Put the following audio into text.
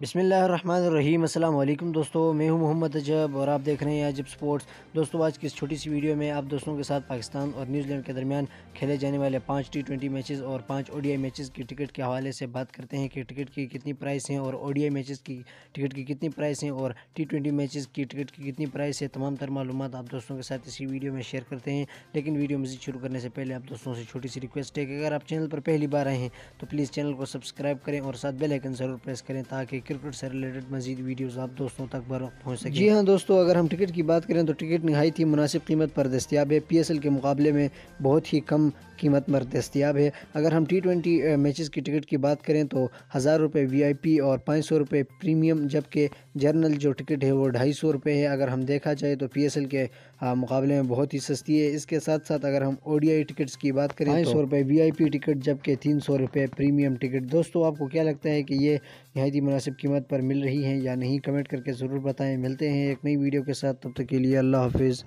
बिसमीम अल्लाम दोस्तों मैं हूं मोहम्मद अजब और आप देख रहे हैं अजब स्पोर्ट्स दोस्तों आज की इस छोटी सी वीडियो में आप दोस्तों के साथ पाकिस्तान और न्यूजीलैंड के दरमियान खेले जाने वाले पाँच टी ट्वेंटी मैचेस और पाँच ओडीआई मैचेस की टिकट के हवाले से बात करते हैं कि टिकट की कितनी प्राइस हैं और आई मैचेस की टिकट की कितनी प्राइस हैं और टी ट्वेंटी मैचेस की टिकट की कितनी प्राइस है तमाम तर मालूम आप दोस्तों के साथ इसी वीडियो में शेयर करते हैं लेकिन वीडियो मजीद शुरू करने से पहले आप दोस्तों से छोटी सी रिक्वेस्ट है कि अगर आप चैनल पर पहली बार आए हैं तो प्लीज़ चैनल को सब्सक्राइब करें और साथ बेलाइकन ज़रूर प्रेस करें ताकि क्रिकेट से रिलेटेड मजीद वीडियोज़ आप दोस्तों तक बर पहुँच सकें जी हाँ दोस्तों अगर हम टिकट की बात करें तो टिकट नहायत ही मुनासिब कीमत पर दस्तियाब है पी एस एल के मुकाबले में बहुत ही कम कीमत पर दस्तियाब है अगर हम टी ट्वेंटी मैच की टिकट की बात करें तो हज़ार रुपये वी आई पी और पाँच सौ रुपये प्रीमियम जबकि जर्नल जो टिकट है वो ढाई सौ रुपये है अगर हम देखा जाए तो पी एस एल के मुकाबले में बहुत ही सस्ती है इसके साथ साथ अगर हम ओ डी आई टिकट्स की बात करें पाँच सौ रुपये वी आई पी टिकट जबकि तीन सौ रुपये प्रीमियम टिकट दोस्तों आपको क्या लगता है कि ये नहायती मुनासिब कीमत पर मिल रही हैं या नहीं कमेंट करके ज़रूर बताएं मिलते हैं एक नई वीडियो के साथ तब तक के लिए अल्लाह हाफिज़